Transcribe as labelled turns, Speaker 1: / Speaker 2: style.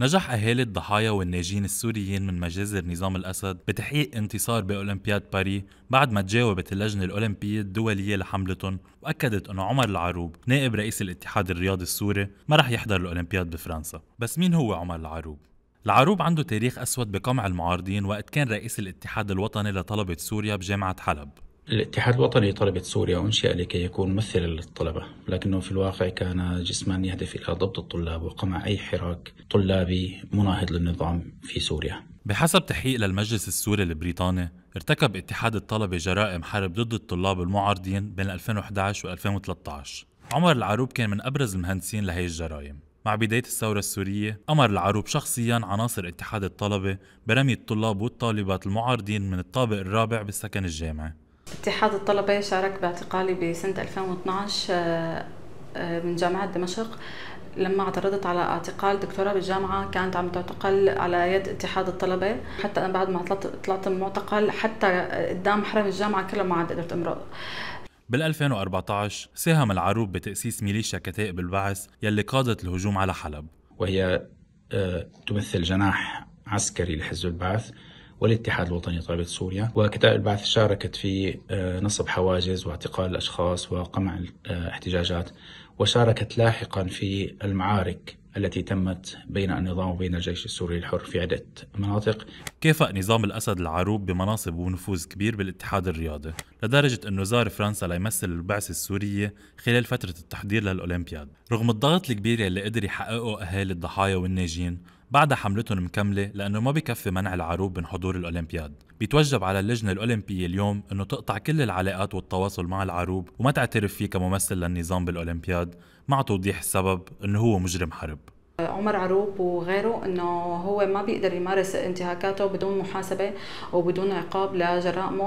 Speaker 1: نجح أهالي الضحايا والناجين السوريين من مجازر نظام الأسد بتحقيق انتصار بأولمبياد باري بعد ما تجاوبت اللجنة الأولمبية الدولية لحملتهم وأكدت ان عمر العروب نائب رئيس الاتحاد الرياضي السوري ما رح يحضر الأولمبياد بفرنسا بس مين هو عمر العروب؟ العروب عنده تاريخ أسود بقمع المعارضين وقت كان رئيس الاتحاد الوطني لطلبة سوريا بجامعة حلب
Speaker 2: الاتحاد الوطني لطلبة سوريا أنشئ لكي يكون ممثلا للطلبة لكنه في الواقع كان جسما يهدف إلى ضبط الطلاب وقمع أي حراك طلابي مناهض للنظام في سوريا
Speaker 1: بحسب تحقيق للمجلس السوري البريطاني ارتكب اتحاد الطلبة جرائم حرب ضد الطلاب المعارضين بين 2011 و 2013 عمر العروب كان من أبرز المهندسين لهي الجرائم مع بداية الثورة السورية أمر العروب شخصيا عناصر اتحاد الطلبة برمي الطلاب والطالبات المعارضين من الطابق الرابع بالسكن الجامعي
Speaker 3: اتحاد الطلبة شارك باعتقالي بسنة 2012 آه، آه، من جامعة دمشق لما اعترضت على اعتقال دكتورة بالجامعة كانت عم تعتقل على يد اتحاد الطلبة حتى أنا بعد ما طلعت من المعتقل حتى قدام حرم الجامعة كله ما عاد قدرت امرق
Speaker 1: بال 2014 ساهم العروب بتأسيس ميليشيا كتائب البعث يلي قادت الهجوم على حلب
Speaker 2: وهي آه، تمثل جناح عسكري لحزب البعث والاتحاد الوطني لطلبة سوريا وكتائب البعث شاركت في آه، نصب حواجز واعتقال الأشخاص وقمع الاحتجاجات آه، وشاركت لاحقا في المعارك التي تمت بين النظام وبين الجيش السوري الحر في عدة مناطق
Speaker 1: كيف نظام الأسد العروب بمناصب ونفوذ كبير بالاتحاد الرياضي لدرجة أنه زار فرنسا ليمثل البعثة السورية خلال فترة التحضير للأولمبياد رغم الضغط الكبير اللي قدر يحققه أهالي الضحايا والناجين بعد حملتهم مكملة لأنه ما بكفي منع العروب من حضور الأولمبياد بيتوجب على اللجنة الأولمبية اليوم أنه تقطع كل العلاقات والتواصل مع العروب وما تعترف فيه كممثل للنظام بالأولمبياد مع توضيح السبب أنه هو مجرم حرب
Speaker 3: عمر عروب وغيره انه هو ما بيقدر يمارس انتهاكاته بدون محاسبه وبدون عقاب لجرائمه